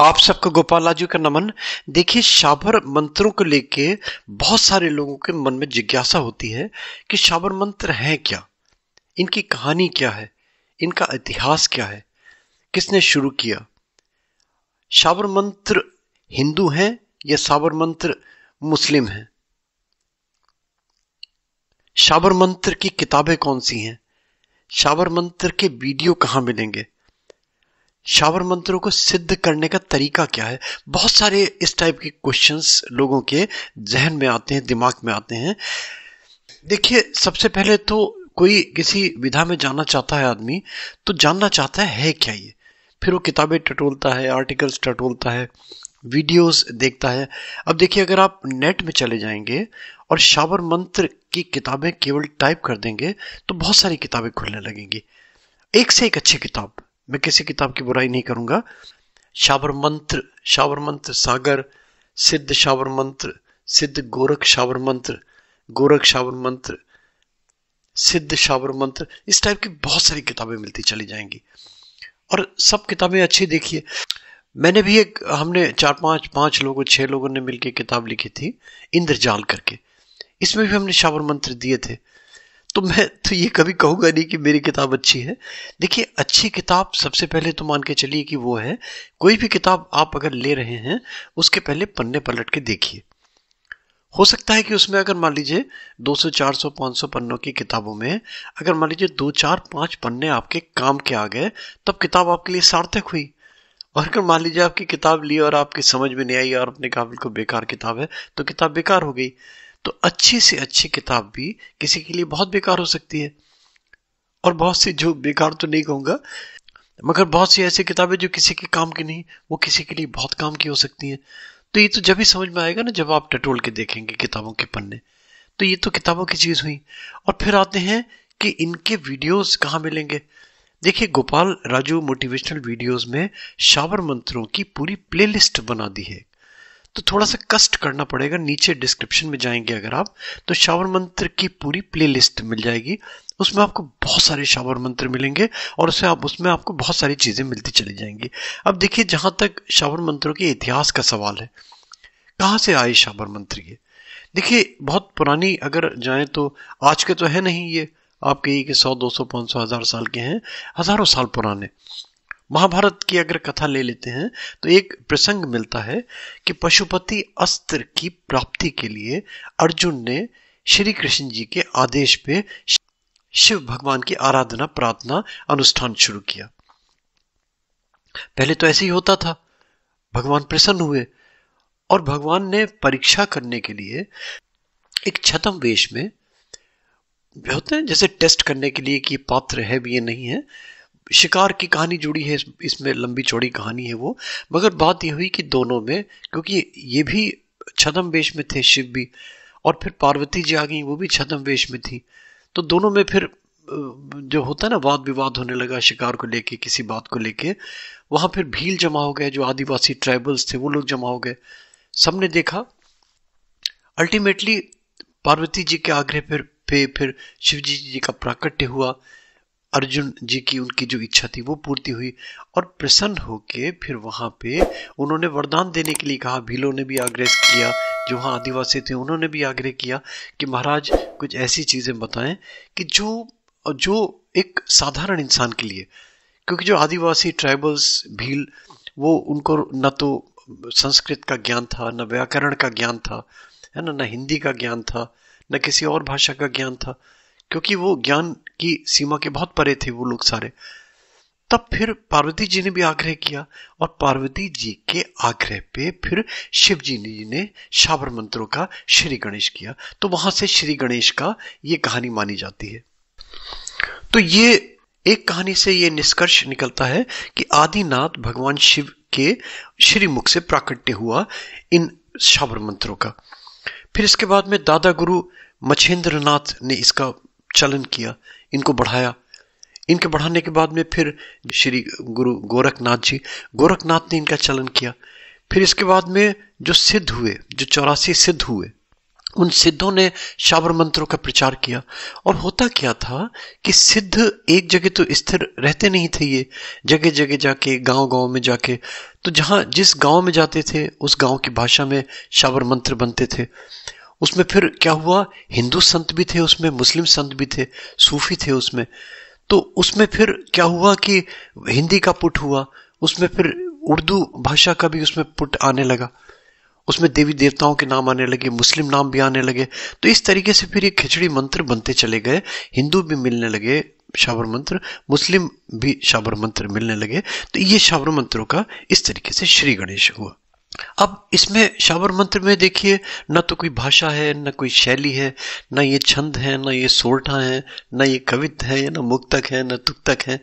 आप सबका गोपाल जी का नमन देखिए शाबर मंत्रों को लेके बहुत सारे लोगों के मन में जिज्ञासा होती है कि शाबर मंत्र हैं क्या इनकी कहानी क्या है इनका इतिहास क्या है किसने शुरू किया शाबर मंत्र हिंदू हैं या साबर मंत्र मुस्लिम हैं शाबर मंत्र की किताबें कौन सी हैं शाबर मंत्र के वीडियो कहाँ मिलेंगे शावर मंत्रों को सिद्ध करने का तरीका क्या है बहुत सारे इस टाइप के क्वेश्चंस लोगों के जहन में आते हैं दिमाग में आते हैं देखिए सबसे पहले तो कोई किसी विधा में जाना चाहता है आदमी तो जानना चाहता है, है क्या ये फिर वो किताबें टटोलता है आर्टिकल्स टटोलता है वीडियोस देखता है अब देखिए अगर आप नेट में चले जाएंगे और शावर मंत्र की किताबें केवल टाइप कर देंगे तो बहुत सारी किताबें खुलने लगेंगी एक से एक अच्छी किताब मैं किसी किताब की बुराई नहीं करूंगा शावर मंत्र शावर मंत्र सागर सिद्ध शावर मंत्र सिद्ध गोरख शावर मंत्र गोरख शावर मंत्र सिद्ध शावर मंत्र इस टाइप की बहुत सारी किताबें मिलती चली जाएंगी और सब किताबें अच्छी देखिए मैंने भी एक हमने चार पांच पांच लोगों छह लोगों ने मिलकर किताब लिखी थी इंद्रजाल करके इसमें भी हमने शावर मंत्र दिए थे तो मैं तो ये कभी कहूंगा नहीं कि मेरी किताब अच्छी है देखिए अच्छी किताब सबसे पहले तो मान के चलिए कि वो है कोई भी किताब आप अगर ले रहे हैं उसके पहले पन्ने पलट के देखिए हो सकता है कि उसमें अगर मान लीजिए 200, 400, 500 पन्नों की किताबों में अगर मान लीजिए दो चार पांच पन्ने आपके काम के आ गए तब किताब आपके लिए सार्थक हुई और अगर मान लीजिए आपकी किताब ली और आपकी समझ में नहीं आई और आपने कहा बिल्कुल बेकार किताब है तो किताब बेकार हो गई तो अच्छी से अच्छी किताब भी किसी के लिए बहुत बेकार हो सकती है और बहुत सी जो बेकार तो नहीं कहूंगा मगर बहुत सी ऐसी किताबें जो किसी के काम की नहीं वो किसी के लिए बहुत काम की हो सकती हैं तो ये तो जब ही समझ में आएगा ना जब आप टटोल के देखेंगे किताबों के पन्ने तो ये तो किताबों की चीज़ हुई और फिर आते हैं कि इनके वीडियोस कहाँ मिलेंगे देखिए गोपाल राजू मोटिवेशनल वीडियोस में शावर मंत्रों की पूरी प्लेलिस्ट बना दी है तो थोड़ा सा कष्ट करना पड़ेगा नीचे डिस्क्रिप्शन में जाएंगे अगर आप तो शावर मंत्र की पूरी प्लेलिस्ट मिल जाएगी उसमें आपको बहुत सारे शावर मंत्र मिलेंगे और उसे आप उसमें आपको बहुत सारी चीज़ें मिलती चली जाएंगी अब देखिए जहाँ तक शावर मंत्रों के इतिहास का सवाल है कहाँ से आए शावर मंत्र ये देखिए बहुत पुरानी अगर जाए तो आज के तो है नहीं ये आप कही कि सौ दो सौ पाँच सौ हज़ार साल के हैं हज़ारों साल पुराने महाभारत की अगर कथा ले लेते हैं तो एक प्रसंग मिलता है कि पशुपति अस्त्र की प्राप्ति के लिए अर्जुन ने श्री कृष्ण जी के आदेश पे शिव भगवान की आराधना प्रार्थना अनुष्ठान शुरू किया पहले तो ऐसे ही होता था भगवान प्रसन्न हुए और भगवान ने परीक्षा करने के लिए एक छतम वेश में होते हैं जैसे टेस्ट करने के लिए कि पात्र है भी ये नहीं है शिकार की कहानी जुड़ी है इसमें लंबी चौड़ी कहानी है वो मगर बात यह हुई कि दोनों में क्योंकि ये भी छदम वेश में थे शिव भी और फिर पार्वती जी आ गई वो भी छदम वेश में थी तो दोनों में फिर जो होता है ना वाद विवाद होने लगा शिकार को लेके किसी बात को लेके वहाँ फिर भील जमा हो गए जो आदिवासी ट्राइबल्स थे वो लोग जमा हो गए सबने देखा अल्टीमेटली पार्वती जी के आग्रह पर पे फिर शिव जी जी का प्राकट्य हुआ अर्जुन जी की उनकी जो इच्छा थी वो पूर्ति हुई और प्रसन्न होके फिर वहां पे उन्होंने वरदान देने के लिए कहा भीलों ने भी आग्रह किया जो वहाँ आदिवासी थे उन्होंने भी आग्रह किया कि महाराज कुछ ऐसी चीजें बताएं कि जो जो एक साधारण इंसान के लिए क्योंकि जो आदिवासी ट्राइबल्स भील वो उनको न तो संस्कृत का ज्ञान था न व्याकरण का ज्ञान था है ना न हिंदी का ज्ञान था न किसी और भाषा का ज्ञान था क्योंकि वो ज्ञान की सीमा के बहुत परे थे वो लोग सारे तब फिर पार्वती जी ने भी आग्रह किया और पार्वती जी के आग्रह पे फिर शिव जी ने शावर मंत्रों का श्री गणेश किया तो वहां से श्री गणेश का ये कहानी मानी जाती है तो ये एक कहानी से ये निष्कर्ष निकलता है कि आदिनाथ भगवान शिव के श्रीमुख से प्राकट्य हुआ इन शावर मंत्रों का फिर इसके बाद में दादा गुरु मछेंद्र नाथ ने इसका चलन किया इनको बढ़ाया इनके बढ़ाने के बाद में फिर श्री गुरु गोरखनाथ जी गोरखनाथ ने इनका चलन किया फिर इसके बाद में जो सिद्ध हुए जो चौरासी सिद्ध हुए उन सिद्धों ने शावर मंत्रों का प्रचार किया और होता क्या था कि सिद्ध एक जगह तो स्थिर रहते नहीं थे ये जगह जगह जाके गांव गांव में जाके तो जहां जिस गांव में जाते थे उस गांव की भाषा में शाबर मंत्र बनते थे उसमें फिर क्या हुआ हिंदू संत भी थे उसमें मुस्लिम संत भी थे सूफी थे उसमें तो उसमें फिर क्या हुआ कि हिंदी का पुट हुआ उसमें फिर उर्दू भाषा का भी उसमें पुट आने लगा उसमें देवी देवताओं के नाम आने लगे मुस्लिम नाम भी आने लगे तो इस तरीके से फिर ये खिचड़ी मंत्र बनते चले गए हिंदू भी मिलने लगे शाबर मंत्र मुस्लिम भी शाबर मंत्र मिलने लगे तो ये शाबर मंत्रों का इस तरीके से श्री गणेश हुआ अब इसमें शावर मंत्र में देखिए ना तो कोई भाषा है ना कोई शैली है ना ये छंद है ना ये सोरठा है ना ये कवित है ना मुक्तक है ना तुक्तक है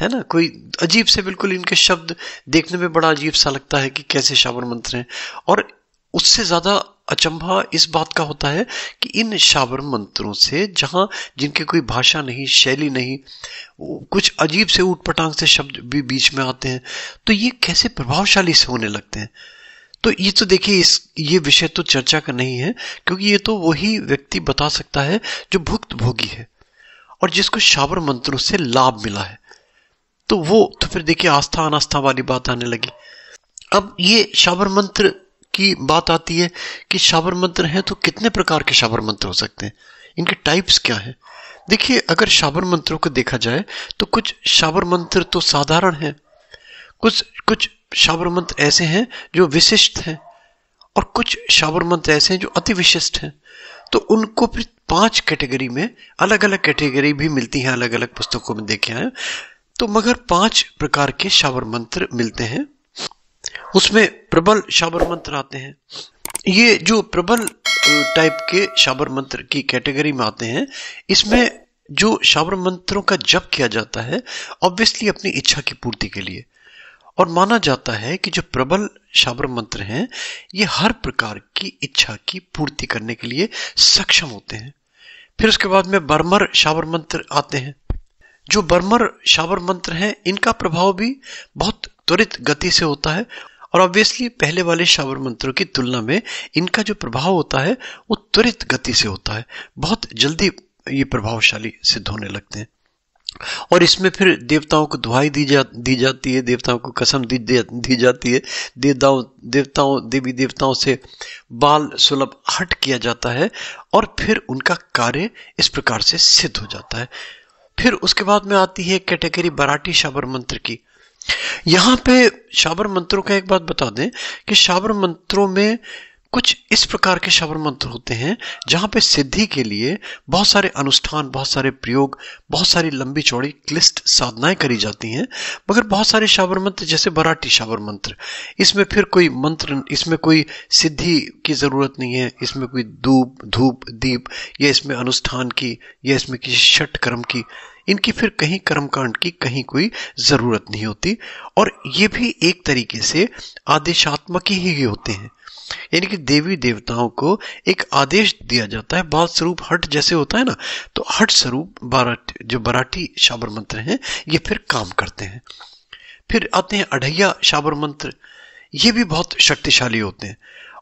है ना कोई अजीब से बिल्कुल इनके शब्द देखने में बड़ा अजीब सा लगता है कि कैसे शावर मंत्र हैं और उससे ज्यादा अचंभा इस बात का होता है कि इन शावर मंत्रों से जहां जिनकी कोई भाषा नहीं शैली नहीं कुछ अजीब से ऊटपटांग से शब्द भी बीच में आते हैं तो ये कैसे प्रभावशाली से होने लगते हैं तो ये तो देखिए इस ये विषय तो चर्चा का नहीं है क्योंकि ये तो वही व्यक्ति बता सकता है जो भुक्त भोगी है और जिसको शावर मंत्रों से लाभ मिला है तो वो तो फिर देखिए आस्था अनास्था वाली बात आने लगी अब ये शावर मंत्र की बात आती है कि शावर मंत्र हैं तो कितने प्रकार के शावर मंत्र हो सकते हैं इनके टाइप्स क्या हैं देखिए अगर शावर मंत्रों को देखा जाए तो कुछ शावर मंत्र तो साधारण हैं कुछ कुछ शाबर मंत्र ऐसे हैं जो विशिष्ट हैं और कुछ शाबर मंत्र ऐसे हैं जो अति विशिष्ट हैं तो उनको फिर पांच कैटेगरी में अलग अलग कैटेगरी भी मिलती हैं अलग अलग पुस्तकों में देखे हैं तो मगर पांच प्रकार के शावर मंत्र मिलते हैं उसमें प्रबल शावर मंत्र आते हैं ये जो प्रबल टाइप के शावर मंत्र की कैटेगरी में आते हैं इसमें जो शावर मंत्रों का जप किया जाता है ऑब्वियसली अपनी इच्छा की पूर्ति के लिए और माना जाता है कि जो प्रबल शाबर मंत्र हैं ये हर प्रकार की इच्छा की पूर्ति करने के लिए सक्षम होते हैं फिर उसके बाद में बर्मर शावर मंत्र आते हैं जो बर्मर शावर मंत्र हैं इनका प्रभाव भी बहुत त्वरित गति से होता है और ऑब्वियसली पहले वाले शावर मंत्रों की तुलना में इनका जो प्रभाव होता है वो त्वरित गति से होता है बहुत जल्दी ये प्रभावशाली सिद्ध होने लगते हैं और इसमें फिर देवताओं को दुहाई दी जा दी जाती है देवताओं को कसम दी दी जाती है देवताओं देवताओं देवी देवताओं से बाल सुलभ हट किया जाता है और फिर उनका कार्य इस प्रकार से सिद्ध हो जाता है फिर उसके बाद में आती है कैटेगरी बराठी शाबर मंत्र की यहाँ पे शाबर मंत्रों का एक बात बता दें कि शाबर मंत्रों में कुछ इस प्रकार के शबर मंत्र होते हैं जहां पे सिद्धि के लिए बहुत सारे अनुष्ठान बहुत सारे प्रयोग बहुत सारी लंबी चौड़ी क्लिष्ट साधनाएं करी जाती हैं मगर बहुत सारे शावर मंत्र जैसे बराठी शावर मंत्र इसमें फिर कोई मंत्र इसमें कोई सिद्धि की जरूरत नहीं है इसमें कोई धूप धूप दीप या इसमें अनुष्ठान की या इसमें किसी छठ कर्म की इनकी फिर कहीं कर्मकांड की कहीं कोई जरूरत नहीं होती और ये भी एक तरीके से आदेशात्मक ही, ही होते हैं यानी कि देवी देवताओं को एक आदेश दिया जाता है बाल स्वरूप हट जैसे होता है ना तो हट स्वरूप बाराट जो बराठी शाबर मंत्र हैं ये फिर काम करते हैं फिर आते हैं अढ़ैया शाबर मंत्र ये भी बहुत शक्तिशाली होते हैं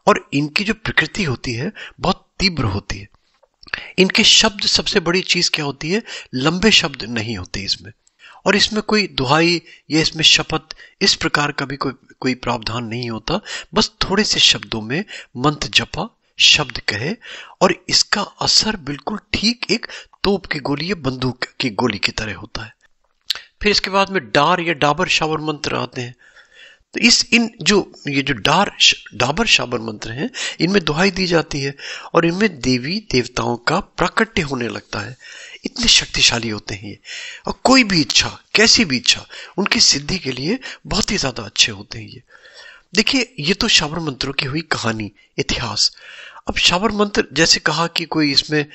और इनकी जो प्रकृति होती है बहुत तीव्र होती है इनके शब्द सबसे बड़ी चीज क्या होती है लंबे शब्द नहीं होते इसमें और इसमें कोई दुहाई या इसमें शपथ इस प्रकार का भी कोई कोई प्रावधान नहीं होता बस थोड़े से शब्दों में मंत्र जपा शब्द कहे और इसका असर बिल्कुल ठीक एक तोप की गोली या बंदूक की गोली की तरह होता है फिर इसके बाद में डार या डाबर शावर मंत्र आते हैं तो इस इन जो ये जो डार डाबर शाबर मंत्र हैं इनमें दुहाई दी जाती है और इनमें देवी देवताओं का प्राकट्य होने लगता है इतने शक्तिशाली होते हैं ये और कोई भी इच्छा कैसी भी इच्छा उनकी सिद्धि के लिए बहुत ही ज्यादा अच्छे होते हैं ये देखिए ये तो शावर मंत्रों की हुई कहानी इतिहास अब शावर मंत्र जैसे कहा कि कोई इसमें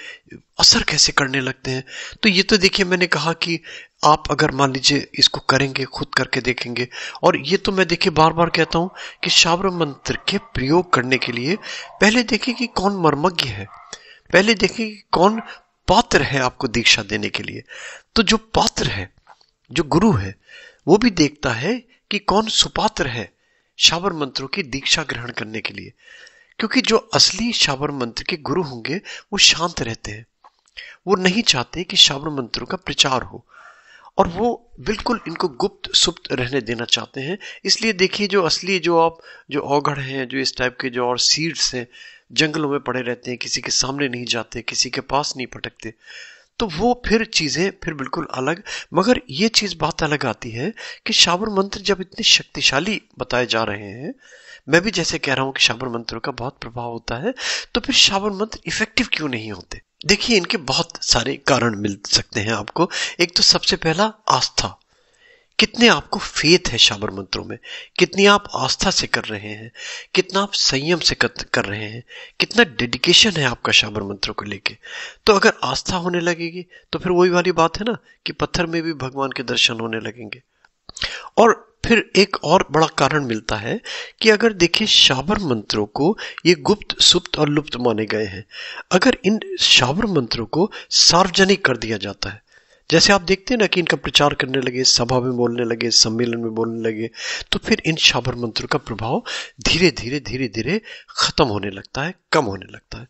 असर कैसे करने लगते हैं तो ये तो देखिए मैंने कहा कि आप अगर मान लीजिए इसको करेंगे खुद करके देखेंगे और ये तो मैं देखिए बार बार कहता हूँ कि शावर मंत्र के प्रयोग करने के लिए पहले देखिए कि कौन मर्मज्ञ है पहले देखिए कि कौन पात्र है आपको दीक्षा देने के लिए तो जो पात्र है जो गुरु है वो भी देखता है कि कौन सुपात्र है शावर मंत्रों की दीक्षा ग्रहण करने के लिए क्योंकि जो असली शावर मंत्र के गुरु होंगे वो शांत रहते हैं वो नहीं चाहते कि शावर मंत्रों का प्रचार हो और वो बिल्कुल इनको गुप्त सुप्त रहने देना चाहते हैं इसलिए देखिए जो असली जो आप जो औगढ़ हैं जो इस टाइप के जो और सीड्स हैं जंगलों में पड़े रहते हैं किसी के सामने नहीं जाते किसी के पास नहीं पटकते तो वो फिर चीज़ें फिर बिल्कुल अलग मगर ये चीज़ बात अलग आती है कि शावर मंत्र जब इतने शक्तिशाली बताए जा रहे हैं मैं भी जैसे कह रहा हूँ कि शावर मंत्रों का बहुत प्रभाव होता है तो फिर शावर मंत्र इफेक्टिव क्यों नहीं होते देखिए इनके बहुत सारे कारण मिल सकते हैं आपको एक तो सबसे पहला आस्था कितने आपको फेथ है शाबर मंत्रों में कितनी आप आस्था से कर रहे हैं कितना आप संयम से कर रहे हैं कितना डेडिकेशन है आपका शाबर मंत्रों को लेके तो अगर आस्था होने लगेगी तो फिर वही वाली बात है ना कि पत्थर में भी भगवान के दर्शन होने लगेंगे और फिर एक और बड़ा कारण मिलता है कि अगर देखिए शाबर मंत्रों को ये गुप्त सुप्त और लुप्त माने गए हैं अगर इन शाबर मंत्रों को सार्वजनिक कर दिया जाता है जैसे आप देखते हैं ना कि इनका प्रचार करने लगे सभा में बोलने लगे सम्मेलन में बोलने लगे तो फिर इन शाबर मंत्रों का प्रभाव धीरे धीरे धीरे धीरे खत्म होने लगता है कम होने लगता है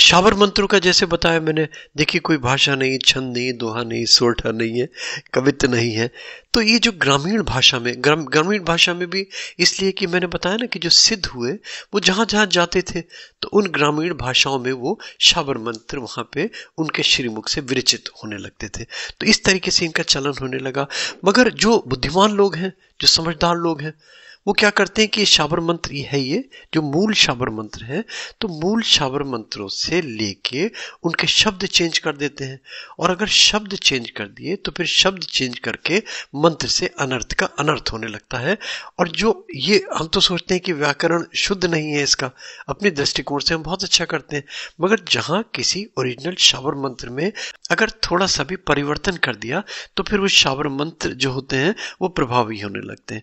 शावर मंत्रों का जैसे बताया मैंने देखिए कोई भाषा नहीं छंद नहीं दोहा नहीं सोठा नहीं है कवित्व नहीं है तो ये जो ग्रामीण भाषा में ग्रामीण भाषा में भी इसलिए कि मैंने बताया ना कि जो सिद्ध हुए वो जहाँ जहाँ जाते थे तो उन ग्रामीण भाषाओं में वो शावर मंत्र वहाँ पे उनके श्रीमुख से विरचित होने लगते थे तो इस तरीके से इनका चलन होने लगा मगर जो बुद्धिमान लोग हैं जो समझदार लोग हैं वो क्या करते हैं कि शाबर मंत्र है ये जो मूल शाबर मंत्र है तो मूल शाबर मंत्रों से लेके उनके शब्द चेंज कर देते हैं और अगर शब्द चेंज कर दिए तो फिर शब्द चेंज करके मंत्र से अनर्थ का अनर्थ होने लगता है और जो ये हम तो सोचते हैं कि व्याकरण शुद्ध नहीं है इसका अपने दृष्टिकोण से हम बहुत अच्छा करते हैं मगर जहाँ किसी ओरिजिनल शाबर मंत्र में अगर थोड़ा सा भी परिवर्तन कर दिया तो फिर वो शाबर मंत्र जो होते हैं वो प्रभावी होने लगते हैं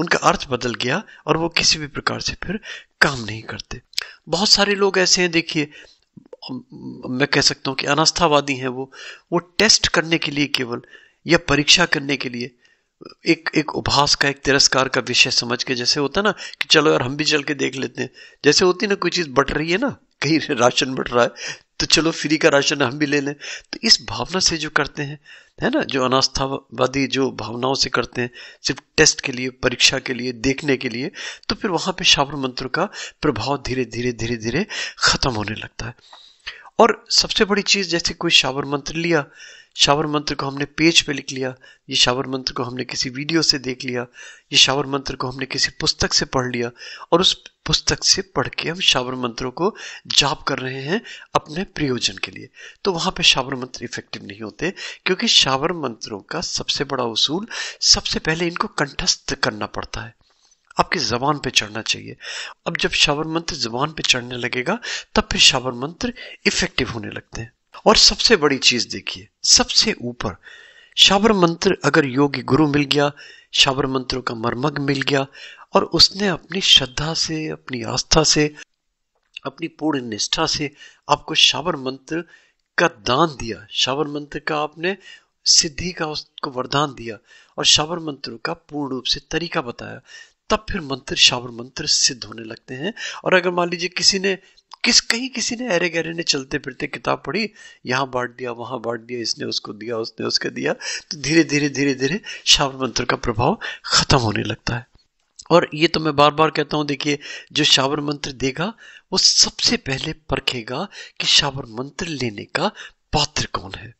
उनका अर्थ बदल गया और वो किसी भी प्रकार से फिर काम नहीं करते बहुत सारे लोग ऐसे हैं देखिए मैं कह सकता हूँ कि अनास्थावादी हैं वो वो टेस्ट करने के लिए केवल या परीक्षा करने के लिए एक एक उभास का एक तिरस्कार का विषय समझ के जैसे होता ना कि चलो यार हम भी चल के देख लेते हैं जैसे होती ना कोई चीज़ बट रही है ना कहीं राशन बट रहा है तो चलो फ्री का राशन हम भी ले लें तो इस भावना से जो करते हैं है ना जो अनास्थावादी जो भावनाओं से करते हैं सिर्फ टेस्ट के लिए परीक्षा के लिए देखने के लिए तो फिर वहाँ पे शावर मंत्र का प्रभाव धीरे धीरे धीरे धीरे ख़त्म होने लगता है और सबसे बड़ी चीज़ जैसे कोई शावर मंत्र लिया शावर मंत्र को हमने पेज पे लिख लिया ये शावर मंत्र को हमने किसी वीडियो से देख लिया ये शावर मंत्र को हमने किसी पुस्तक से पढ़ लिया और उस पुस्तक से पढ़ के हम शावर मंत्रों को जाप कर रहे हैं अपने प्रयोजन के लिए तो वहाँ पे शावर मंत्र इफेक्टिव नहीं होते क्योंकि शावर मंत्रों का सबसे बड़ा उसूल सबसे पहले इनको कंठस्थ करना पड़ता है आपकी जबान पे चढ़ना चाहिए अब जब शावर मंत्र जबान पे चढ़ने लगेगा तब फिर शावर मंत्र इफेक्टिव होने लगते हैं और सबसे बड़ी चीज देखिए सबसे ऊपर शावर मंत्र अगर योगी गुरु मिल गया शावर मंत्रों का मर्मग मिल गया और उसने अपनी श्रद्धा से अपनी आस्था से अपनी पूर्ण निष्ठा से आपको शावर मंत्र का दान दिया शावर मंत्र का आपने सिद्धि का उसको वरदान दिया और शावर मंत्रों का पूर्ण रूप से तरीका बताया तब फिर मंत्र शावर मंत्र सिद्ध होने लगते हैं और अगर मान लीजिए किसी ने किस कहीं किसी ने अरे गहरे ने चलते फिरते किताब पढ़ी यहाँ बांट दिया वहाँ बांट दिया इसने उसको दिया उसने उसके दिया तो धीरे धीरे धीरे धीरे शावर मंत्र का प्रभाव खत्म होने लगता है और ये तो मैं बार बार कहता हूँ देखिए जो शावर मंत्र देगा वो सबसे पहले परखेगा कि शावर मंत्र लेने का पात्र कौन है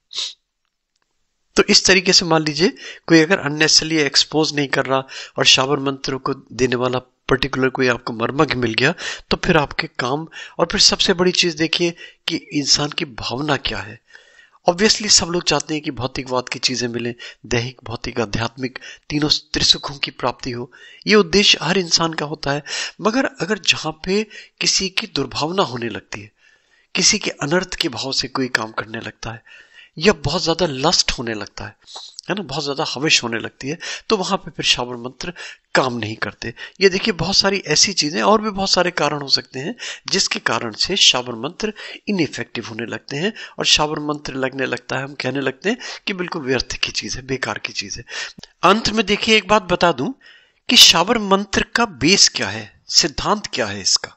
तो इस तरीके से मान लीजिए कोई अगर अननेसली एक्सपोज नहीं कर रहा और शावर मंत्र को देने वाला पर्टिकुलर कोई आपको मर्मज्ञ मिल गया तो फिर आपके काम और फिर सबसे बड़ी चीज़ देखिए कि इंसान की भावना क्या है ऑब्वियसली सब लोग चाहते हैं कि भौतिकवाद की चीज़ें मिलें दैहिक भौतिक आध्यात्मिक तीनों त्रिसुखों की प्राप्ति हो ये उद्देश्य हर इंसान का होता है मगर अगर जहां पे किसी की दुर्भावना होने लगती है किसी के अनर्थ के भाव से कोई काम करने लगता है या बहुत ज्यादा लस्ट होने लगता है है ना बहुत ज्यादा हविश होने लगती है तो वहां पे फिर शावर मंत्र काम नहीं करते ये देखिए बहुत सारी ऐसी चीजें और भी बहुत सारे कारण हो सकते हैं जिसके कारण से शावर मंत्र इनइफेक्टिव होने लगते हैं और शावर मंत्र लगने लगता है हम कहने लगते हैं कि बिल्कुल व्यर्थ की चीज है बेकार की चीज है अंत में देखिए एक बात बता दूं कि शावर मंत्र का बेस क्या है सिद्धांत क्या है इसका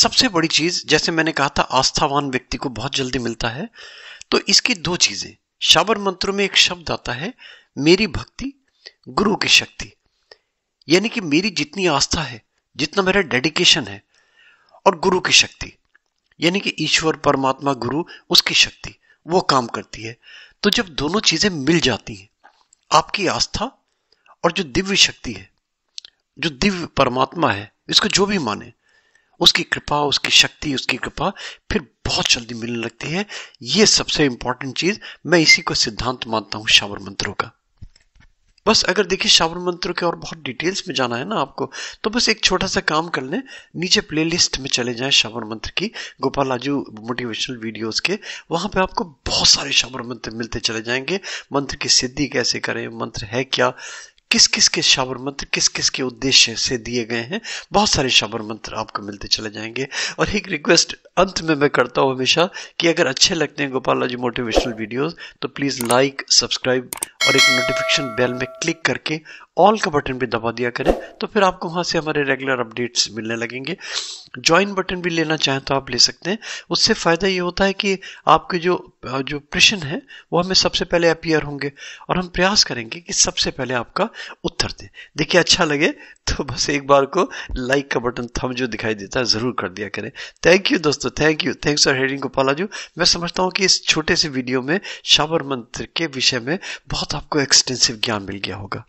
सबसे बड़ी चीज जैसे मैंने कहा था आस्थावान व्यक्ति को बहुत जल्दी मिलता है तो इसकी दो चीजें शावर मंत्रों में एक शब्द आता है मेरी भक्ति गुरु की शक्ति यानी कि मेरी जितनी आस्था है जितना मेरा डेडिकेशन है और गुरु की शक्ति यानी कि ईश्वर परमात्मा गुरु उसकी शक्ति वो काम करती है तो जब दोनों चीजें मिल जाती हैं आपकी आस्था और जो दिव्य शक्ति है जो दिव्य परमात्मा है इसको जो भी माने उसकी कृपा उसकी शक्ति उसकी कृपा फिर बहुत जल्दी मिलने लगती है ये सबसे इंपॉर्टेंट चीज मैं इसी को सिद्धांत मानता हूं शावर मंत्रों का बस अगर देखिए शावर मंत्रों के और बहुत डिटेल्स में जाना है ना आपको तो बस एक छोटा सा काम कर लें नीचे प्लेलिस्ट में चले जाएं शावर मंत्र की गोपाल राजू मोटिवेशनल वीडियोस के वहां पे आपको बहुत सारे शावर मंत्र मिलते चले जाएंगे मंत्र की सिद्धि कैसे करें मंत्र है क्या किस किस के शावर मंत्र किस किस के उद्देश्य से दिए गए हैं बहुत सारे शावर मंत्र आपको मिलते चले जाएंगे और एक रिक्वेस्ट अंत में मैं करता हूँ हमेशा कि अगर अच्छे लगते हैं गोपाल जी मोटिवेशनल वीडियोस तो प्लीज़ लाइक सब्सक्राइब और एक नोटिफिकेशन बेल में क्लिक करके ऑल का बटन भी दबा दिया करें तो फिर आपको वहाँ से हमारे रेगुलर अपडेट्स मिलने लगेंगे ज्वाइन बटन भी लेना चाहें तो आप ले सकते हैं उससे फ़ायदा ये होता है कि आपके जो जो प्रश्न है वो हमें सबसे पहले अपियर होंगे और हम प्रयास करेंगे कि सबसे पहले आपका उत्तर दें देखिए अच्छा लगे तो बस एक बार को लाइक का बटन थम जो दिखाई देता है ज़रूर कर दिया करें थैंक यू दोस्तों thank you thanks for heading Gopala जू मैं समझता हूँ कि इस छोटे से वीडियो में शावर मंत्र के विषय में बहुत आपको एक्सटेंसिव ज्ञान मिल गया होगा